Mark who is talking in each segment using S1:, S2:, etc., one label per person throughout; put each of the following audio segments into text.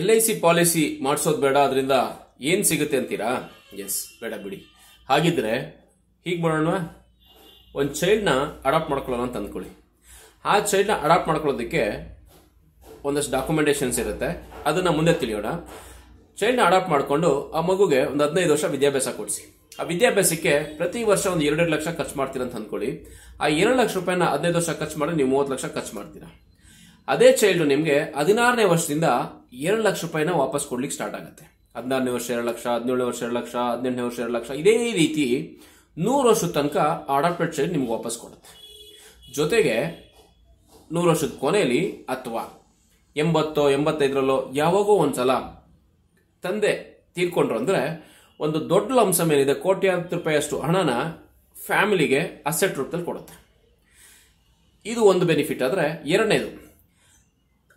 S1: L I C policy ಮಾಡಿಸೋದು ಬೇಡ ಅದರಿಂದ ಏನು ಸಿಗುತ್ತೆ ಅಂತೀರಾ ಎಸ್ ಬೇಡ ಬಿಡಿ ಹಾಗಿದ್ರೆ ಹೀಗೆ ಮಾಡೋಣ ಒಂದು ಚೈಲ್ಡ್ನ ಅಡಾಪ್ಟ್ ಮಾಡ್ಕೊಳ್ಳೋಣ ಅಂತ ಅಂದ್ಕೊಳ್ಳಿ ಆ ಚೈಲ್ಡ್ನ ಅಡಾಪ್ಟ್ ಮಾಡ್ಕೊಳ್ಳೋದಕ್ಕೆ ಒಂದಷ್ಟು ಡಾಕ್ಯುಮೆಂಟೇಷನ್ಸ್ ಇರುತ್ತೆ ಅದನ್ನು ಮುಂದೆ ತಿಳಿಯೋಣ ಚೈಲ್ಡ್ನ ಅಡಾಪ್ಟ್ ಮಾಡಿಕೊಂಡು ಆ ಮಗುಗೆ ಒಂದು ಹದಿನೈದು ವರ್ಷ ವಿದ್ಯಾಭ್ಯಾಸ ಕೊಡಿಸಿ ಆ ವಿದ್ಯಾಭ್ಯಾಸಕ್ಕೆ ಪ್ರತಿ ವರ್ಷ ಒಂದು ಎರಡೆರಡು ಲಕ್ಷ ಖರ್ಚು ಮಾಡ್ತೀರಾ ಅಂತ ಅಂದ್ಕೊಳ್ಳಿ ಆ ಎರಡು ಲಕ್ಷ ರೂಪಾಯಿನ ಹದಿನೈದು ವರ್ಷ ಖರ್ಚು ಮಾಡಿ ನೀವು ಮೂವತ್ತು ಲಕ್ಷ ಖರ್ಚು ಮಾಡ್ತೀರಾ ಅದೇ ಚೈಲ್ಡ್ ನಿಮಗೆ ಹದಿನಾರನೇ ವರ್ಷದಿಂದ ಎರಡು ಲಕ್ಷ ರೂಪಾಯಿನ ವಾಪಸ್ ಕೊಡ್ಲಿಕ್ಕೆ ಸ್ಟಾರ್ಟ್ ಆಗುತ್ತೆ ಹದಿನಾರನೇ ವರ್ಷ ಎರಡು ಲಕ್ಷ ಹದಿನೇಳು ವರ್ಷ ಎರಡು ಲಕ್ಷ ಹದಿನೆಂಟನೇ ವರ್ಷ ಎರಡು ಲಕ್ಷ ಇದೇ ರೀತಿ ನೂರು ವರ್ಷದ ತನಕ ಅಡಾಪ್ಟೆಡ್ ಚೈಲ್ಡ್ ನಿಮ್ಗೆ ವಾಪಸ್ ಕೊಡುತ್ತೆ ಜೊತೆಗೆ ನೂರು ವರ್ಷದ ಕೊನೆಯಲ್ಲಿ ಅಥವಾ ಎಂಬತ್ತೋ ಎಂಬತ್ತೈದರಲ್ಲೋ ಯಾವಾಗೋ ಒಂದ್ಸಲ ತಂದೆ ತೀರ್ಕೊಂಡ್ರು ಅಂದ್ರೆ ಒಂದು ದೊಡ್ಡ ಲಂಸಮ್ ಏನಿದೆ ಹತ್ತು ರೂಪಾಯಿಯಷ್ಟು ಹಣನ ಫ್ಯಾಮಿಲಿಗೆ ಅಸೆಟ್ ರೂಪದಲ್ಲಿ ಕೊಡುತ್ತೆ ಇದು ಒಂದು ಬೆನಿಫಿಟ್ ಆದರೆ ಎರಡನೇದು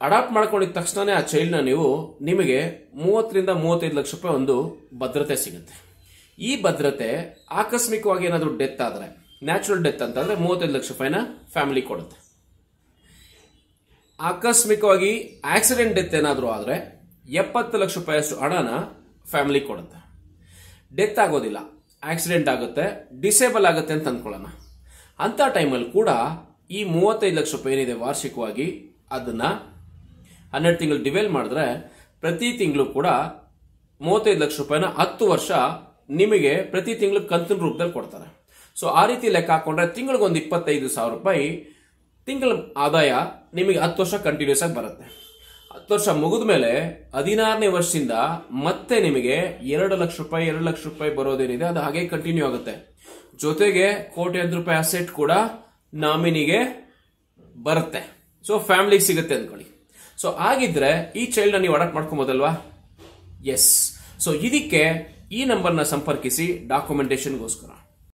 S1: ಅಡಾಪ್ಟ್ ಮಾಡ್ಕೊಂಡಿದ ತಕ್ಷಣನೇ ಆ ಚೈಲ್ಡ್ನ ನೀವು ನಿಮಗೆ ಮೂವತ್ತರಿಂದ ಮೂವತ್ತೈದು ಲಕ್ಷ ರೂಪಾಯಿ ಒಂದು ಭದ್ರತೆ ಸಿಗುತ್ತೆ ಈ ಭದ್ರತೆ ಆಕಸ್ಮಿಕವಾಗಿ ಏನಾದರೂ ಡೆತ್ ಆದರೆ ನ್ಯಾಚುರಲ್ ಡೆತ್ ಅಂತಂದ್ರೆ ಮೂವತ್ತೈದು ಲಕ್ಷ ರೂಪಾಯಿನ ಫ್ಯಾಮಿಲಿ ಕೊಡುತ್ತೆ ಆಕಸ್ಮಿಕವಾಗಿ ಆಕ್ಸಿಡೆಂಟ್ ಡೆತ್ ಏನಾದರೂ ಆದರೆ ಎಪ್ಪತ್ತು ಲಕ್ಷ ರೂಪಾಯಿಯಷ್ಟು ಹಣನ ಫ್ಯಾಮಿಲಿ ಕೊಡುತ್ತೆ ಡೆತ್ ಆಗೋದಿಲ್ಲ ಆಕ್ಸಿಡೆಂಟ್ ಆಗುತ್ತೆ ಡಿಸೇಬಲ್ ಆಗುತ್ತೆ ಅಂತ ಅಂದ್ಕೊಳ್ಳೋಣ ಅಂಥ ಟೈಮಲ್ಲಿ ಕೂಡ ಈ ಮೂವತ್ತೈದು ಲಕ್ಷ ರೂಪಾಯಿ ಏನಿದೆ ವಾರ್ಷಿಕವಾಗಿ ಅದನ್ನು ಹನ್ನೆರಡು ತಿಂಗಳು ಡಿವೈಲ್ ಮಾಡಿದ್ರೆ ಪ್ರತಿ ತಿಂಗಳು ಕೂಡ ಮೂವತ್ತೈದು ಲಕ್ಷ ರೂಪಾಯಿನ ಹತ್ತು ವರ್ಷ ನಿಮಗೆ ಪ್ರತಿ ತಿಂಗಳು ಕಂತಿನ ರೂಪದಲ್ಲಿ ಕೊಡ್ತಾರೆ ಸೊ ಆ ರೀತಿ ಲೆಕ್ಕ ಹಾಕೊಂಡ್ರೆ ತಿಂಗಳಿಗೊಂದು ಇಪ್ಪತ್ತೈದು ಸಾವಿರ ರೂಪಾಯಿ ತಿಂಗಳ ಆದಾಯ ನಿಮಗೆ ಹತ್ತು ವರ್ಷ ಕಂಟಿನ್ಯೂಸ್ ಆಗಿ ಬರುತ್ತೆ ಹತ್ತು ವರ್ಷ ಮುಗಿದ ಮೇಲೆ ಹದಿನಾರನೇ ವರ್ಷದಿಂದ ಮತ್ತೆ ನಿಮಗೆ ಎರಡು ಲಕ್ಷ ರೂಪಾಯಿ ಎರಡು ಲಕ್ಷ ರೂಪಾಯಿ ಬರೋದೇನಿದೆ ಅದು ಹಾಗೆ ಕಂಟಿನ್ಯೂ ಆಗುತ್ತೆ ಜೊತೆಗೆ ಕೋಟಿ ಹತ್ತು ರೂಪಾಯಿ ಅಸೆಟ್ ಕೂಡ ನಾಮಿನಿಗೆ ಬರುತ್ತೆ ಸೊ ಫ್ಯಾಮಿಲಿಗೆ ಸಿಗುತ್ತೆ ಅಂದ್ಕೊಳ್ಳಿ ಸೊ ಆಗಿದ್ರೆ ಈ ಚೈಲ್ಡ್ ನೀವು ಅಡಾಪ್ಟ್ ಮಾಡ್ಕೊಬೋದಲ್ವಾ ಎಸ್ ಸೊ ಇದಕ್ಕೆ ಈ ನಂಬರ್ನ ಸಂಪರ್ಕಿಸಿ ಡಾಕ್ಯುಮೆಂಟೇಶನ್ಗೋಸ್ಕರ